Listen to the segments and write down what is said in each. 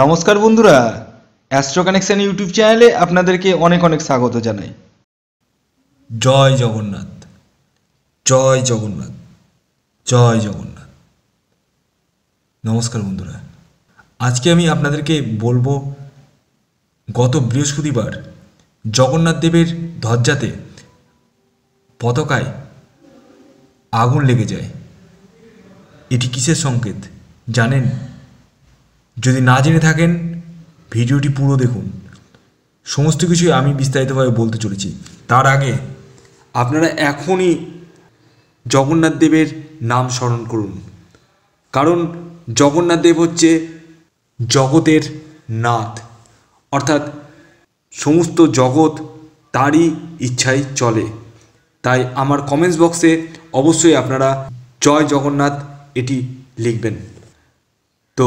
নমস্কার বন্ধুরা astro connection YouTube চ্যানেলে আপনাদেরকে অনেক অনেক স্বাগত জানাই জয় জগন্নাথ জয় জগন্নাথ জয় জগন্নাথ নমস্কার বন্ধুরা আজকে আমি আপনাদেরকে বলবো গত বৃহস্পতিবার জগন্নাথ দেবের ধজ্জাতে পতাকায় আগুন লেগে যায় এটি কিসের সংকেত জানেন যদি না জেনে থাকেন ভিডিওটি পুরো দেখুন সমস্ত কিছুই আমি বিস্তারিতভাবে বলতে চলেছি তার আগে আপনারা এখনই জগন্নাথ দেবের নাম স্মরণ করুন কারণ জগন্নাথ দেব হচ্ছে জগতের নাথ অর্থাৎ সমস্ত জগৎ তারই ইচ্ছাই চলে তাই আমার কমেন্টস বক্সে অবশ্যই আপনারা জয় জগন্নাথ এটি লিখবেন তো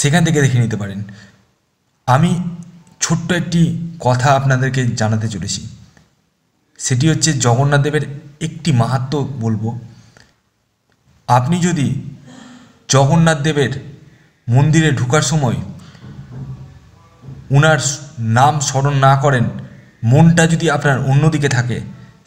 সেখান থেকে দেখে নিতে পারেন আমি ছোট্ট একটি কথা আপনাদেরকে জানাতে চলেছি সেটি হচ্ছে জগন্নাথদেবের একটি মাহাত্ম বলবো আপনি যদি জগন্নাথদেবের মন্দিরে ঢুকার সময় উনার নাম স্মরণ না করেন মনটা যদি আপনার অন্যদিকে থাকে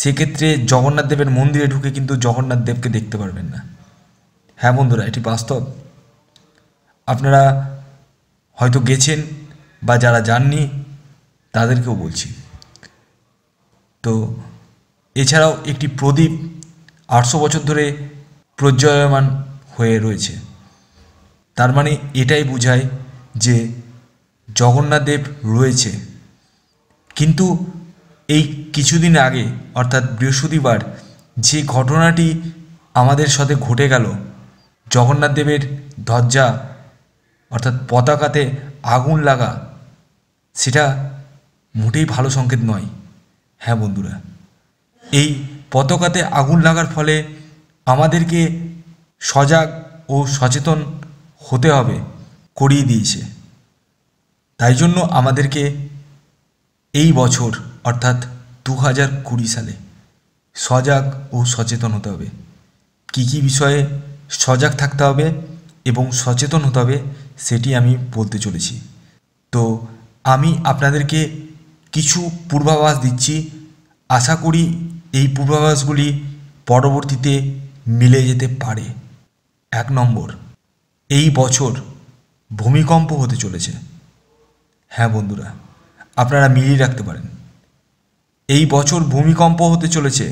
সেক্ষেত্রে জগন্নাথদেবের মন্দিরে ঢুকে কিন্তু জগন্নাথদেবকে দেখতে পারবেন না হ্যাঁ বন্ধুরা এটি বাস্তব আপনারা হয়তো গেছেন বা যারা যাননি তাদেরকেও বলছি তো এছাড়াও একটি প্রদীপ আটশো বছর ধরে প্রজ্বলমান হয়ে রয়েছে তার মানে এটাই বোঝায় যে জগন্নাথদেব রয়েছে কিন্তু এই কিছুদিন আগে অর্থাৎ বৃহস্পতিবার যে ঘটনাটি আমাদের সাথে ঘটে গেল জগন্নাথদেবের ধজ্জা অর্থাৎ পতাকাতে আগুন লাগা সেটা মোটেই ভালো সংকেত নয় হ্যাঁ বন্ধুরা এই পতাকাতে আগুন লাগার ফলে আমাদেরকে সজাগ ও সচেতন হতে হবে করিয়ে দিয়েছে তাই জন্য আমাদেরকে এই বছর অর্থাৎ দু হাজার কুড়ি সালে সজাগ ও সচেতন হতে হবে কী কী বিষয়ে সজাগ থাকতে হবে এবং সচেতন হতে হবে সেটি আমি বলতে চলেছি তো আমি আপনাদেরকে কিছু পূর্বাভাস দিচ্ছি আশা করি এই পূর্বাভাসগুলি পরবর্তীতে মিলে যেতে পারে এক নম্বর এই বছর ভূমিকম্প হতে চলেছে হ্যাঁ বন্ধুরা আপনারা মিলিয়ে রাখতে পারেন এই বছর ভূমিকম্প হতে চলেছে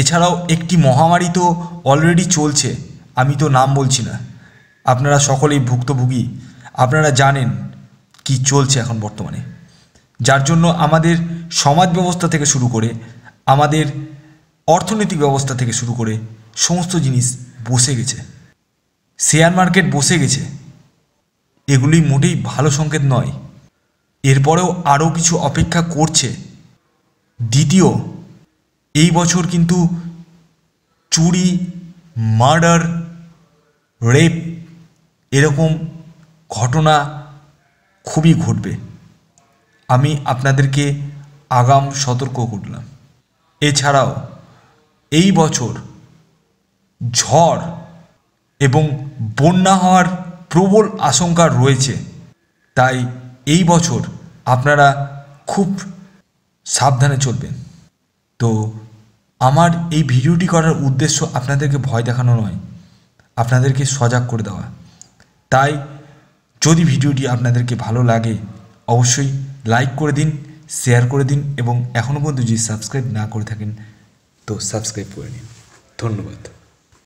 এছাড়াও একটি মহামারী তো অলরেডি চলছে আমি তো নাম বলছি না আপনারা সকলেই ভুক্তভোগী আপনারা জানেন কি চলছে এখন বর্তমানে যার জন্য আমাদের সমাজ ব্যবস্থা থেকে শুরু করে আমাদের অর্থনৈতিক ব্যবস্থা থেকে শুরু করে সমস্ত জিনিস বসে গেছে শেয়ার মার্কেট বসে গেছে এগুলি মোটেই ভালো সংকেত নয় এরপরেও আরও কিছু অপেক্ষা করছে দ্বিতীয় এই বছর কিন্তু চুরি মার্ডার রেপ এরকম ঘটনা খুবই ঘটবে আমি আপনাদেরকে আগাম সতর্ক করলাম এছাড়াও এই বছর ঝড় এবং বন্যা হওয়ার প্রবল আশঙ্কা রয়েছে তাই এই বছর আপনারা খুব সাবধানে চলবেন তো আমার এই ভিডিওটি করার উদ্দেশ্য আপনাদেরকে ভয় দেখানো নয় আপনাদেরকে সজাগ করে দেওয়া তাই যদি ভিডিওটি আপনাদেরকে ভালো লাগে অবশ্যই লাইক করে দিন শেয়ার করে দিন এবং এখনও পর্যন্ত যদি সাবস্ক্রাইব না করে থাকেন তো সাবস্ক্রাইব করে নিন ধন্যবাদ